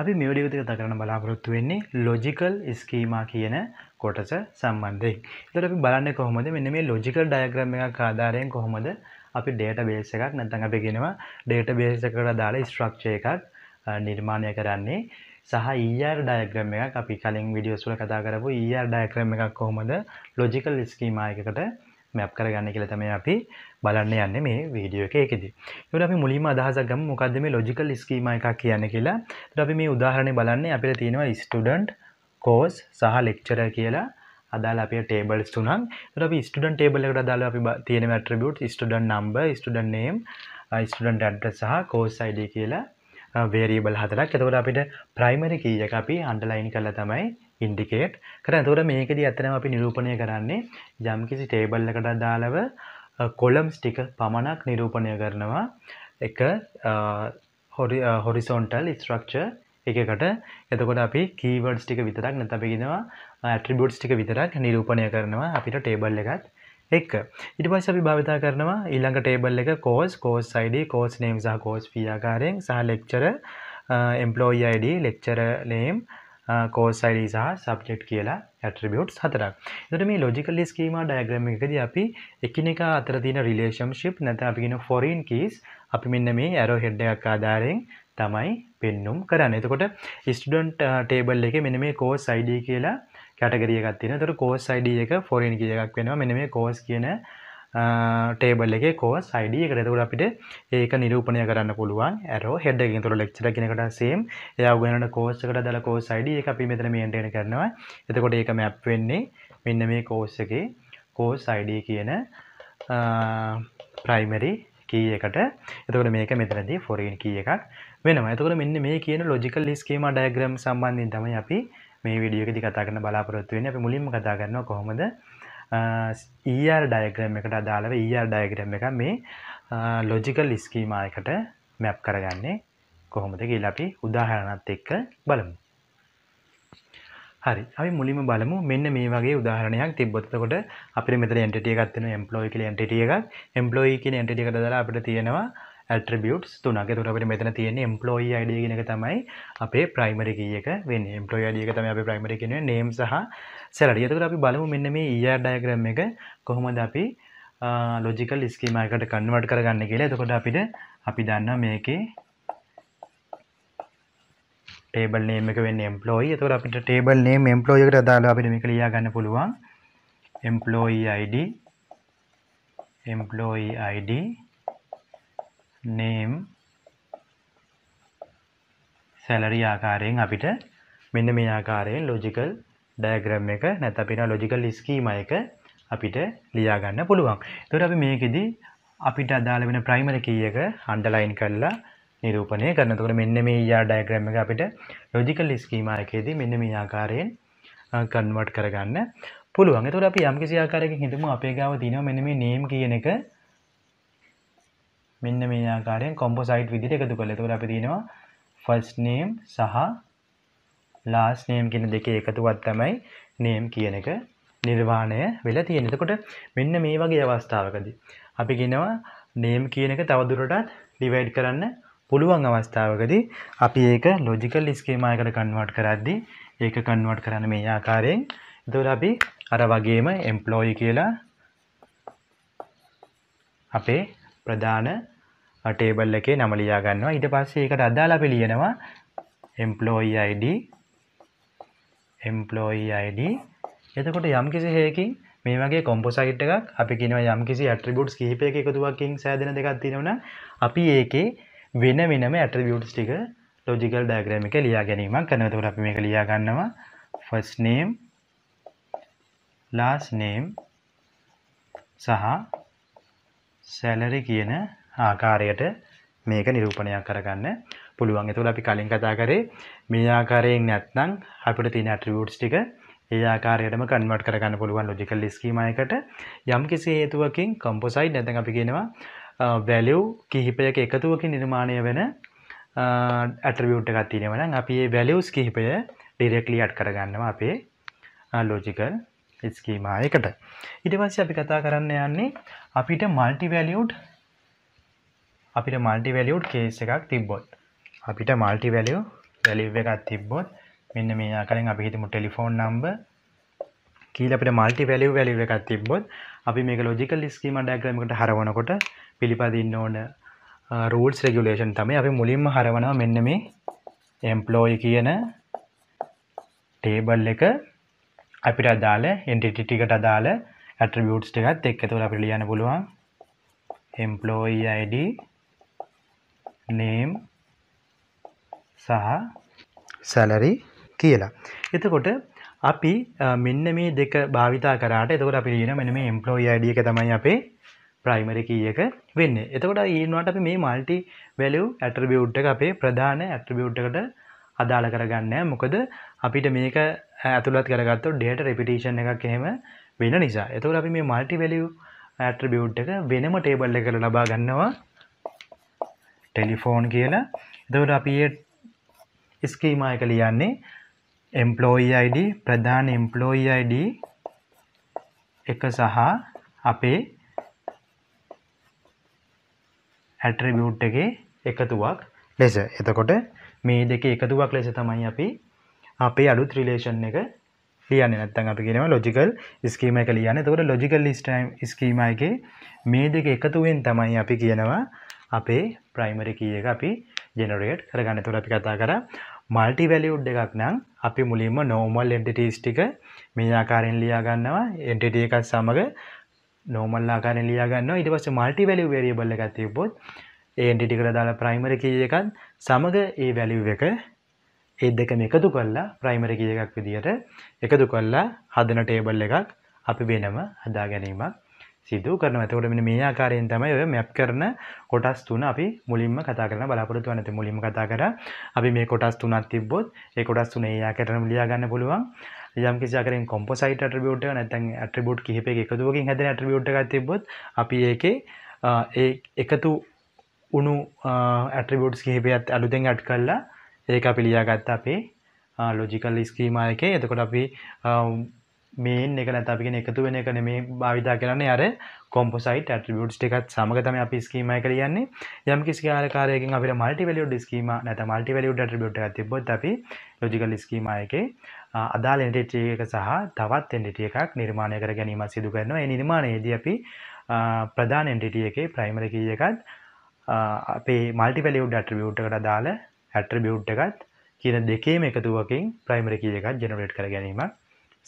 අපි මෙවඩියවිත කතා කරන බලාපොරොත්තු වෙන්නේ ලොජිකල් ස්කීමා කියන කොටස සම්බන්ධයෙන්. ඒතර අපි බලන්නේ කොහොමද මෙන්න මේ ලොජිකල් ඩයග්‍රෑම් එකක් ආධාරයෙන් කොහොමද අපි ඩේට බේස් එකක් නැත්නම් අපි කියනවා ඩේට බේස් එකට දාලා ස්ට්‍රක්චර් එකක් නිර්මාණය කරන්නේ සහ ER ඩයග්‍රෑම් එකක් අපි කලින් වීඩියෝස් වල කතා කරපු ER ඩයග්‍රෑම් එකක් කොහොමද ලොජිකල් ස්කීමා එකකට මැප් කරගන්න කියලා තමයි අපි බලන්න යන්නේ මේ වීඩියෝ එකේදී. ඒකට අපි මුලින්ම අදහසක් ගමු මොකද්ද මේ logical schema එකක් කියන්නේ කියලා. ඒකට අපි මේ උදාහරණය බලන්නේ අපිට තියෙනවා student, course සහ lecturer කියලා අදාළ අපේ tables තුනක්. ඒකට අපි student table එකට අදාළව අපි තියෙන attributes student number, student name, student address සහ course ID කියලා වේරියබල් හතරක්. එතකොට අපිට primary key එක අපි underline කරලා තමයි ඉන්ඩිකේට් කර ඇතුර මේකද ඇතනම අපි නිරූපණය කරන්නේ යම්කිසි ටේබල්ලකට දාලව කොලම්ස් ටික පමණක් නිරූපණය කරනවා එක හොරිසෝන්ටල් ස්ට්‍රක්ෂ එකකට එතකොට අපි කීවර්ඩ්ස් ටික විතරක් නැතපිගෙනවා ඇට්‍රිබියුට්ස් ටික විතරක් නිරූපණය කරනවා අපිට ටේබල් එකත් එක්ක ඊට පස්සේ අපි භාවිතා කරනවා ඊළඟ ටේබල් එක course course ID course name සහ කෝස් fee ආකාරයෙන් සහ lecturer employee ID lecturer name කෝසයිඩ සහ සබ්ජෙක්් කියලා ඇට්‍රිබියුට් හතරක් දට මේ ලෝජිකල් ස්කීම ඩයග්‍රම එකද අපි එකනෙක අතර තින රිලේෂම්ශිප් නැත අපිගෙන ෆොරීන් කීස් අපි මෙන්න මේ ඇරෝ හෙඩ්ඩයක් ආධාරයෙන් තමයි පෙන්නුම් කරන්න එතකොට ස්ටඩන්ට් ටේබල් එක මෙන මේ කෝස් සයිඩ කියලා කැටගරියගත්තින තොට කෝස් සයිඩ එක ෆොරින් කියයක් වෙනවා මෙන මේ කෝස් කියන ටේබල් එක කෝස් අයිඩ එක රෙතකට අපිට ඒක නිරූපණය කරන්න පුළුවන් ඇරෝ හෙඩ්ඩකින් තුර ලෙක්චර කෙනකට සේම් එයා වෙනට කෝස්සකට දල කෝස් අයිඩ එක අපි මෙතන මේන්ටෙන කරනවා එතකොට ඒක මැප් වෙන්නේ මෙන්න මේ කෝස් එකේ කෝස් අයිඩ කියන ප්‍රයිමරි කී එකට එතකට මේක මෙතරදි ෆොරීන් කිය එකක් වෙනවා එතකට මෙන්න මේ කියන ලොජිකල් ස්කේම ඩයග්‍රම් සම්බන්ධින් තමයි අපි මේ විඩියෝගෙදි කතා කරන බලාපොරොත්තු වෙන අපි මුලින්ම කතා කරනවා කොහොමද ඊර් ඩයග්‍රම් e එකට අදාළව ඊර් ඩයග්‍රම් එක මේ ලොජිකල් ස්කීමයකට මැප් කරගන්නේ කොහොමද කියලා අපි උදාහරණත් එක්ක බලමු හරි අපි මුලින්ම බලමු මෙන්න මේ වගේ උදාහරණයක් තිබ්බොත් එතකොට අපිට මෙතන එන්ටිටි එකක් තියෙනවා එම්ප්ලොයි කියලා එන්ටිටි එකක් එම්ප්ලොයි කියන එන්ටිටි එකට දාලා අපිට තියෙනවා ඇට්‍රබියට් තුනක තුර අපට මෙතන තියෙන එම්පලෝයි අඩියගෙනක තමයි අපේ ප්‍රයිමරි කියක වෙන් එම්පලෝයි අඩියක තම අප ප්‍රයිමරි කියෙන නේම් සහ සැරඩියතකට අපි බලමු මෙන්න මේ ඒ e ඩයග්‍රම් එක කොහොමද අපි ලොජිකල් ස්කීමයකට කන්වට කරගන්න කියලා එතකොට අපිට අපි දන්න මේකේ ටේබල් නේම එක වෙන්න එම්පලෝයි එතකොට අපිට ටේබල් නේම් එම්පලෝයකට අදාළව අපිට මේක ලියා ගන්න පුළුවන් employee ID employee ID name salary ආකාරයෙන් අපිට මෙන්න මේ ආකාරයෙන් logical diagram එක නැත්නම් අපිට logical schema එක අපිට ලියා ගන්න පුළුවන්. ඒතකොට අපි මේකෙදි අපිට අදාළ වෙන primary key එක underline කරලා නිරූපණය කරන. එතකොට මෙන්න මේ ER diagram එක අපිට logical schema එකේදී මෙන්න මේ ආකාරයෙන් convert කරගන්න පුළුවන්. එතකොට අපි යම්කිසි ආකාරයකින් හිතමු අපේ ගාව තියෙනවා මෙන්න මේ name කියන එක මෙන්න මේ ආකාරයෙන් කොම්පොසයිට් විදිහට එකතු කරලා. එතකොට අපි දිනවා first name සහ last name කියන දෙකේ එකතුවක් තමයි name කියන එක නිර්මාණය වෙලා තියෙන්නේ. එතකොට මෙන්න මේ වගේ අවස්ථාවකදී අපි කියනවා name කියන එක තවදුරටත් divide කරන්න පුළුවන් අවස්ථාවකදී අපි ඒක logical schema එකකට convert කරද්දී ඒක convert කරන්න මේ ආකාරයෙන් එතකොට අපි අර වගේම employee කියලා අපේ ප්‍රධාන ටේබල් එකේ නම ලියා ගන්නවා. ඊට පස්සේ ඒකට අදාළ අපි ලියනවා employee id employee id එතකොට යම්කිසි හේකින් මේ වගේ කොම්පොසයිට් එකක් අපි කියනවා යම්කිසි ඇට්‍රිබියුට්ස් කිහිපයක එකතුවකින් සෑදෙන දෙකක් තියෙනවා අපි ඒකේ වෙන වෙනම ඇට්‍රිබියුට්ස් ටික ලොජිකල් ඩයග්‍රෑම් එකේ ලියා ගැනීමක් කරනවා. එතකොට අපි මේක ලියා ගන්නවා first name last name සහ සැලරි කියන ආකාරයට මේක නිරූපණයක් කරගන්න පුළුවන්. එතකොට අපි කලින් කතා කරේ මේ ආකාරයෙන් නැත්නම් අපිට තියෙන ඇට්‍රිබියුට්ස් ටික ඒ ආකාරයටම කන්වර්ට් කරගන්න පුළුවන් ලොජිකල් ස්කීම එකකට යම් කිසි හේතුවකින් කම්පොසයිට් නැත්නම් අපි කියනවා වැලියු කිහිපයක එකතුවකින් නිර්මාණය වෙන ඇට්‍රිබියුට් එකක් තියෙනවා නම් අපි මේ වැලියුස් කිහිපය ඩිරෙක්ට්ලි ඇඩ් කරගන්නවා අපේ ලොජිකල් ස්කීමා එකට ඊට පස්සේ අපි කතා කරන්න යන්නේ අපිට මල්ටි වැලියුඩ් අපිට මල්ටි වැලියුඩ් කේස් එකක් තිබ්බොත් අපිට මල්ටි වැලියු වැලිව් එකක් තිබ්බොත් මෙන්න මේ ආකාරයෙන් අපි හිතමු ටෙලිෆෝන් නම්බර් කියලා අපිට මල්ටි වැලිව් වැලිව් එකක් තිබ්බොත් අපි මේක ලොජිකල් ස්කීමා ඩයග්‍රෑම් එකට හරවනකොට පිළිපදින්න ඕන රූල්ස් රෙගුලේෂන් තමයි අපි මුලින්ම හරවනවා මෙන්න මේ එම්ප්ලෝයි කියන ටේබල් එක අපිට අදාළ එන්ටිටි ටිකට අදාළ ඇට්‍රිබියුට්ස් ටිකත් එක්ක තුළ අපිට ලියන්න පුළුවන් එම්ප්ලෝයි ID name සහ salary කියලා. එතකොට අපි මෙන්න මේ දෙක භාවිතා කරාට එතකොට අපි ලියන මෙන්න මේ එම්ප්ලෝයි ID එක තමයි අපේ ප්‍රයිමරි කී එක වෙන්නේ. එතකොට ඊනවට අපි මේ মালටි වැලියු ඇට්‍රිබියුට් එක අපේ ප්‍රධාන ඇට්‍රිබියුට් එකට අදාළ කරගන්නේ මොකද අපිට මේක ඇතුළත් කරගත්තු ඩේට රෙපිටේෂන් එකක් එහෙම වෙන නිසා එතුළ අපි මේ මල්ටි වැලියු ඇට්‍රබියුට් එක වෙනම ටේබල්ල කර ලබා ගන්නවා ටෙලිෆෝන් කියලා එතකට අපි ස්කීමය කළියන්නේ එම්පලෝයියිඩ ප්‍රධාන එම්පලෝයියිඩ එක සහ අපේ ඇට්‍රබියුට් එක එකතුවක් ලෙස එතකොට මේ දෙක එකතුවක් ලෙස තමයි අපි අපේ අලුත් රිලේෂන් එක ලියන්න නැත්තන් අපි කියෙනම ලොජිකල් ස්කීම එක ලියන්න තකට ලොජිකල් ස්ටම් ස්කීම එක මේ දෙක එකතුවෙන් තමයි අපි කියනවා අපේ ප්‍රයිමරි කිය එක අපි ජෙනරේට් කරගන්න තුර අපි කතා කර මල්ටි වැලිුඩ් එකක් නම් අපි මුලින්ම නෝමල් එන්ටටස් ටික මේ ආකාරෙන් ලියාගන්නවා එන්ටට එකත් සමඟ නෝමල් ආකාරෙන් ලියාගන්න ඉට පස මල්ටි වැලි වේරිය බල්ල ගත්තයබොත් ඒන්ටිටිකර දාලා ප්‍රයිමර කිය එකත් සමඟ ඒ වැලිව් එක ඒ දෙකම එකතු කරලා ප්‍රයිමරි කිය එකක් විදිහට එකතු කරලා හදන ටේබල් එකක් අපි වෙනම හදා ගැනීමක් සිදු කරන ඇතකොට මෙ මේ ආකාරයෙන් තමයි ඔය මැප් කරන කොටස් තුන අපි මුලින්ම කතා කරන බලාපොරොත්තු නැති මුලින්ම කතා කර අපි මේ කොටස් තුනක් තිබ්බොත් ඒ කොටස් තුන ඒ ආකාරයෙන් ලියා ගන්න පුළුවන් යම් කිසි ආකාරයෙන් කොම්පොසයිට් ඇට්‍රිබියුට් එක නැත්නම් ඇට්‍රිබියුට් කිහිපයක එකතුවකින් හැදෙන ඇට්‍රිබියුට් එකක් තිබ්බොත් අපි ඒකේ ඒ එකතු උණු ඇට්‍රිබියුට්ස් කිහිපයක් අලුතෙන් ඇඩ් කරලා ඒක අපි ලියාගත්ත අපේ ලොජිකල් ස්ක්‍රීමා එක එතකොට අපි මේන් එක නැත අපිගෙන එකතු වෙන එක නෙමේ භාවිතා කරන්නේ අර කොම්පොසයිට් ඇට්‍රිබියුට්ස් ටිකත් සමගතම අපි ස්කීම එක ලියන්නේ යම් කිසි ආකාරයකින් අපිට මල්ටි වැලියුඩ් ස්කීම නැත මල්ටි වැලියුඩ් ඇට්‍රිබියුට් එකක් තිබ්බොත් අපි ලොජිකල් ස්කීමා එකේ අදාළ එන්ටිටි එක සහ තවත් එන්ටිටි එකක් නිර්මාණය කර ගැනීම සිදු කරනවා ඒ නිර්මාණයේදී අපි ප්‍රධාන එන්ටිටි එකේ ප්‍රයිමරි කී එකත් අපේ මල්ටි වැලියුඩ් ඇට්‍රිබියුට් එකට අදාළ ඇට්‍රබියුට් එකත් කියන දෙකේම එකතුවකින් ප්‍රයිමර කිය එකත් ජනරේට් කර ගැනීම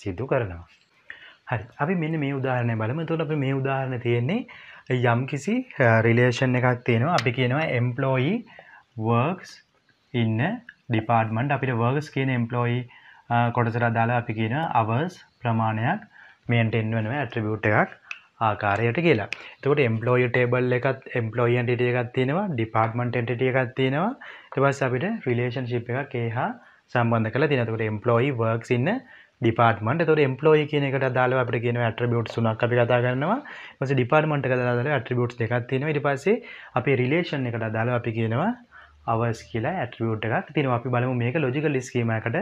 සිදු කරනවා. හරි අපි මෙන්න මේ උදාහරණය බලම තුොල අප මේ උදාහරණ තියෙන්නේ යම් කිසි රිලේෂන් එකක් තියෙනවා අපි කියනවා එම්පලෝයි වර්ක්ස් ඉන්න ඩිපාර්ට්මන්ට් අපිට වර්ගස් කියන එම්පලෝයි කොටසර දාලා අපි කියන අවර්ස් ප්‍රමාණයක් මේන්ට එන්වෙනව ඇට්‍රබියුට් එකක් ආකාරයට කියලා තකට එම්පලෝය ටේබල් එකත් එම්පලෝයන් ටිටිය එකත් තියෙනවා ඩිපාර්ටමට ටිටිය එකත් තියෙනවා එටවස් අපිට රිලේෂන් ශිප් එකක් ඒ හා සම්බන්ධ කළ තිනතකට එම්පලෝයි වර්ක් ඉන්න ඩිපර්ටමට තොර එම්පලෝයි කියන එකට දාල අපට කියන ඇට්‍රිබියුට් සුනක් අපි කතා කරනවා පස ඩිපර්ටමට දාල ඇට්‍රිබියුට් එකක් තියෙනවා ඉට පස්සේ අපි රිලේෂන් එකට දාල අපි කියනවා අවස් කියලා ඇට්‍රියුට් එකක් තියෙනවා අපි බලමු මේක ලොජිකල් ස්කීමයකට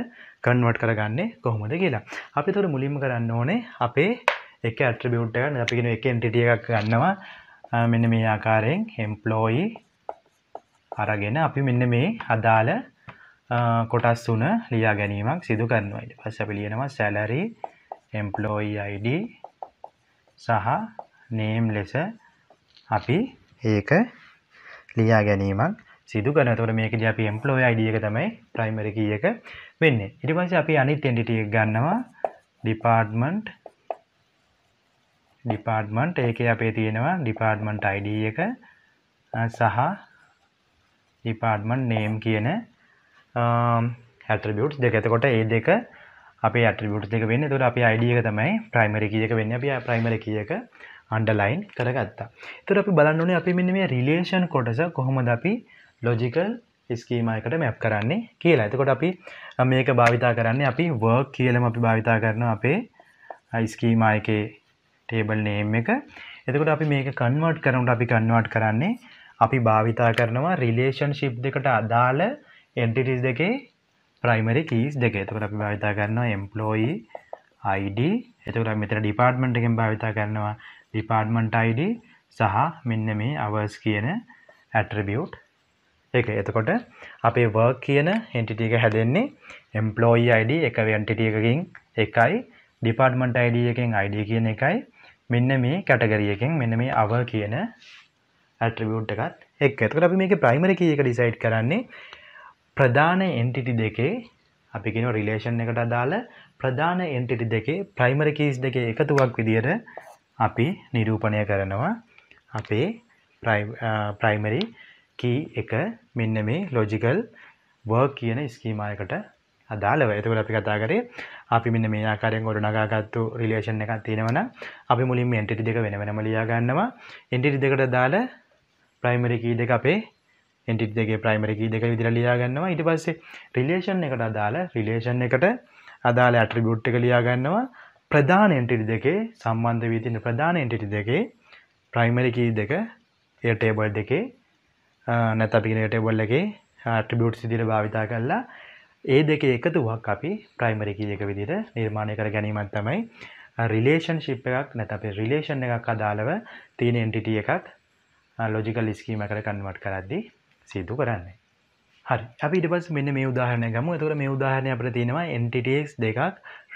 කන්වර්ට් කරගන්නේ කොහොමද කියලා අපි තොර මුලින්ම කරන්න ඕනේ අපේ එක ඇට්‍රිබියුට් එකක් අපිගෙන එක එන්ටිටිය එකක් ගන්නවා මෙන්න මේ ආකාරයෙන් එම්ප්ලෝයි අරගෙන අපි මෙන්න මේ අදාළ කොටස් තුන ලියා ගැනීමක් සිදු කරනවා ඊට පස්සේ අපි ලියනවා salary employee id සහ name ලෙස අපි ඒක ලියා ගැනීමක් සිදු කරන තොට මේකද අපි එම්පලෝය අයිඩියක තමයි ප්‍රයිමරකී එක වෙන්න ඉටිපස අපි අනිත් එඩිටිය ගන්නවා ඩිපාර්ට්මන්ට් ඩිපාර්ට්මන්ට් ඒකේ අපේ තියෙනවා ඩිපාර්ට්මන්ට් ID එක සහ ඩිපාර්ට්මන්ට් name කියන ඇට්‍රිබියුට්ස් දෙක. එතකොට ඒ දෙක අපේ ඇට්‍රිබියුට්ස් දෙක වෙන්නේ. එතකොට අපේ ID එක තමයි primary key එක වෙන්නේ. අපි primary key එක අන්ඩලයින් කරගත්තා. එතකොට අපි බලන්න ඕනේ අපි මෙන්න මේ රිලේෂන් කොටස කොහොමද අපි ලොජිකල් ස්කීමා එකට මැප් කරන්නේ කියලා. එතකොට අපි මේක භාවිතා කරන්නේ අපි work කියලම අපි භාවිතා කරනවා අපේ ස්කීමා එකේ ටේබල් නේම් එක එතකොට අපි මේක කන්වර්ට් කරනට අපි කන්වර්ට් කරන්නේ අපි භාවිතා කරනවා රිලේෂන්ශිප් දෙකට අදාළ එන්ටිටිස් දෙකේ ප්‍රයිමරි කීස් දෙක එතකට අපි භාවිතා කරනවා එම්පලෝයි ID එතකට මෙතර ඩිපාර්ට්මන්ට් එකෙන් භාවිතා කරනවා ඩිපාර්ට්මන්ට් ID සහ මෙන්න මේ අවර්ස් කියන ඇට්‍රබියුට් එක එතකොට අපේ වර්ක් කියන එන්ටිටිය එක හැදෙන්නේ එම්පලෝයි ID එක වෙන්ටිටියකින් එකයි ඩිපාර්ට්මන්ට් ID එකෙන් ID කියන එකයි මෙන්න මේ කැටගරියකෙන් මෙන්න මේ අව කියන ඇට්‍රිබියුට් එකත් එක්ක. එතකොට අපි මේක ප්‍රයිමරි කී එක ඩිසයිඩ් කරන්නේ ප්‍රධාන එන්ටිටි දෙකේ අපි කියන රිලේෂන් එකට අදාළ ප්‍රධාන එන්ටිටි දෙකේ ප්‍රයිමරි කීස් දෙකේ එකතුවක් විදියට අපි නිරූපණය කරනවා අපේ ප්‍රයිමරි කී එක මෙන්න මේ ලොජිකල් වර්ක් කියන ස්කීමා එකට අදාළව එතකොට අපි කතා කරේ අපි මෙන්න මේ ආකාරයෙන් ගොඩනගාගත්තු රිලේෂන් එකක් තියෙනවනම් අපි මුලින්ම එන්ටිටි දෙක වෙන වෙනම ලියා ගන්නවා එන්ටිටි දෙකට දාලා ප්‍රයිමරි කී දෙක අපේ එන්ටිටි දෙකේ ප්‍රයිමරි කී දෙක විදිහට ලියා ගන්නවා ඊට පස්සේ රිලේෂන් එකට අදාළ රිලේෂන් එකට අදාළ ඇට්‍රිබියුට් එක ලියා ගන්නවා ප්‍රධාන එන්ටිටි දෙකේ සම්බන්ධ වී තියෙන ප්‍රධාන එන්ටිටි දෙකේ ප්‍රයිමරි කී දෙක ඒ ටේබල් දෙකේ නැත්නම් අපි කියන ටේබල් එකේ ඇට්‍රිබියුට්ස් විදිහට භාවිතා කරලා ඒ දෙක එකතුවක් අපි ප්‍රයිමරි කී එක විදිහට නිර්මාණය කර ගැනීමක් තමයි රිලේෂන්ශිප් එකක් නැත්නම් අපේ රිලේෂන් එකක් අදාළව තියෙන එන්ටිටි එකක් ලොජිකල් ස්කීම් එකකට කන්වර්ට් කරද්දී සිදු කරන්නේ. හරි අපි ඉට පස් මෙන්න මේ උදාහරණය ගම තුර මේ උදාහරණය අපට තියෙනවා එන්ටිටක් දෙකක්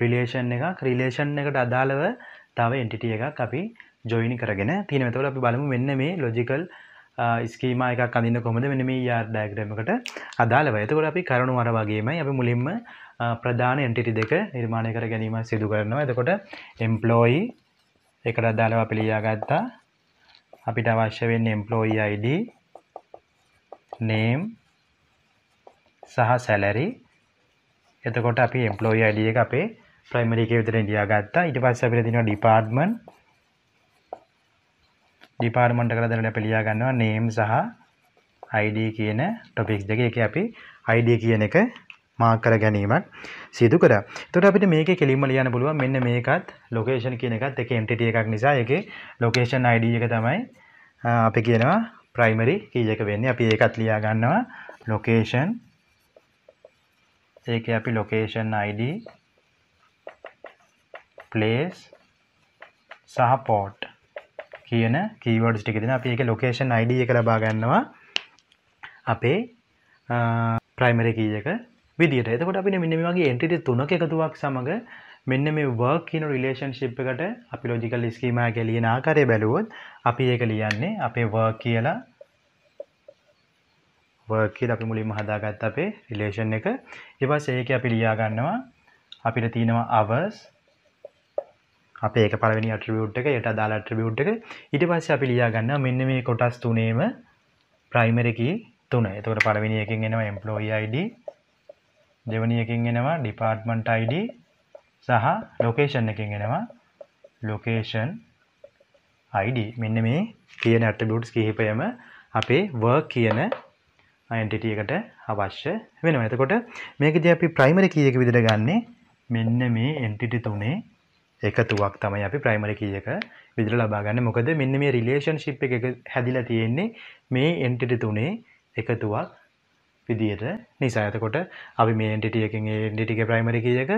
රිලේෂන් එකක් රිලේෂන් එකට අදාළව තව එන්ටිටිය එකක් අපි ජොයිනි කරගෙන තියෙනවතවල අපි බලමු මෙන්න මේ ලොජිකල් ස්කීම එකක් අඳන්න කොමද මෙන මේ යාර් e ඩෑග්‍රමකට අදාළ වයතකොට අපි කරුණු අර වගේම අප මුලින්ම ප්‍රධාන එන්ටිටි දෙක නිර්මාණය කර ගැනීම සිදු කරනවා එතකොට එම්පලෝයි එකට අදාළව පිළියාගත්තා අපිට අවශ්‍ය වෙන්න එම්පලෝයි ID නේම් සහ සැලරි එතකොට අපි එම්පලෝයි ID එක අපේ ප්‍රයිමරි එක විතර ඉඳියා ගත්තා ඊට පස්සේ අපිට තියෙනවා ඩිපාර්ට්මන්ට් ඩිපාර්ට්මන්ට් එකකට දැනට අපි ලියා ගන්නවා name සහ id කියන topics දෙක. ඒකේ අපි id කියන එක මාක් කර ගැනීමක් සිදු කරා. එතකොට අපිට මේකේ කෙලින්ම ලියන්න පුළුවන් මෙන්න මේකත් location කියන එකත් එක entity එකක් නිසා ඒකේ location id එක තමයි අපි කියනවා primary key එක වෙන්නේ. අපි ඒකත් ලියා ගන්නවා location ඒකේ අපි location id place සහ port කියන කීවඩ් ටිකෙදෙන අපි එක ලොකේෂන් අයිඩ එක ලබා ගන්නවා අපේ ප්‍රයිමර කීයක විදිට එතකොට අපි මිනිමගේ එන්ටිට තුනක එකතුවක් සමඟ මෙන්න මේ වර්ක් කියන රිලේෂන්ශිප් එකට අපි ලෝජිකල් ස්කීමය කැලියෙන ආකාරය බැලුවොත් අපි ඒක ලියන්නේ අපේ වර්ක් කියලා වර්ක් කියලා අපි මුලින්ම හදාගත්ත අපේ රිලේෂන් එක ඊපස්සේ ඒක අපි ලියා ගන්නවා අපිට තියෙනවා hours අපේ එක පලවෙනි අට්‍රියුට් එක යට අදාළ අට්‍රියුට් එක ඊට පස්සේ අපි ලියාගන්න මෙන්න මේ කොටස් තුනේම ප්‍රයිමරි කී තුන. එතකොට පළවෙනි එකෙන් එනවා employee ID දෙවෙනි එකෙන් එනවා department ID සහ location එකෙන් එනවා location ID. මෙන්න මේ කියන attributes කිහිපයම අපේ work කියන entity එකට අවශ්‍ය වෙනවා. එතකොට මේකදී අපි primary key එක විදිහට ගන්නේ මෙන්න මේ entity තුනේ එකතුවක් තමයි අපි ප්‍රයිමරි කී එක විදිහට ලබා ගන්න. මොකද මෙන්න මේ රිලේෂන්ෂිප් එක හැදිලා තියෙන්නේ මේ එන්ටිටි තුනේ එකතුවක් විදිහට. නිසා එතකොට අපි මේ එන්ටිටි එකෙන් ඒ එන්ටිටි එකේ ප්‍රයිමරි කී එක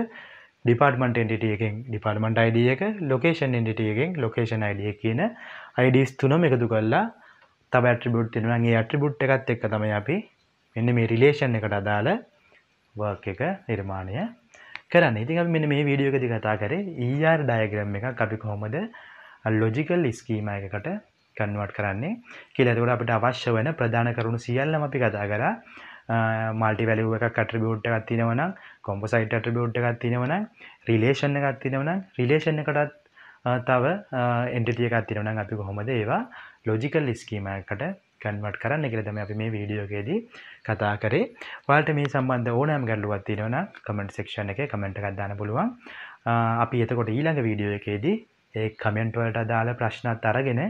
department entity එකෙන් department id එක location entity එකෙන් location id එක කියන ids තුනම එකතු කරලා තව attribute තියෙනවා. ඒ attribute එකත් එක්ක තමයි අපි මෙන්න මේ relation එකට අදාළ work එක නිර්මාණය කරන්න ඉතින් අපි මෙන්න මේ වීඩියෝ එකදී කතා කරේ ER ඩයග්‍රෑම් එකක් අපි කොහොමද ලොජිකල් ස්කීමා එකකට කන්වර්ට් කරන්නේ කියලා. ඒකට අපිට අවශ්‍ය වෙන ප්‍රධාන කරුණු සියල්ලම අපි කතා කරා. මල්ටි වැලියු එකක් ඇට්‍රිබියුට් එකක් තියෙනවා නම් කොම්පොසයිට් ඇට්‍රිබියුට් එකක් තියෙනවා නම් රිලේෂන් එකක් තියෙනවා නම් රිලේෂන් එකටත් තව එන්ටිටි එකක් තියෙනවා නම් අපි කොහොමද ඒවා ලොජිකල් ස්කීමා එකකට කන්වට කරන්න කියලා තමයි අපි මේ වීඩියෝ එකේදී කතා කරේ. ඔයාලට මේ සම්බන්ධ ඕනෑම ගැටලුවක් තියෙනවා නම් කමෙන්ට් සෙක්ෂන් එකේ කමෙන්ට් එකක් දාන්න පුළුවන්. අපි එතකොට ඊළඟ වීඩියෝ එකේදී ඒ කමෙන්ට් වලට අදාළ ප්‍රශ්නත් අරගෙන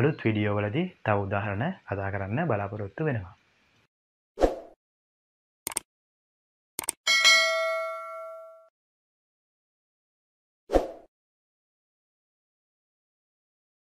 අලුත් වීඩියෝ වලදී තව උදාහරණ කතා කරන්න බලාපොරොත්තු වෙනවා.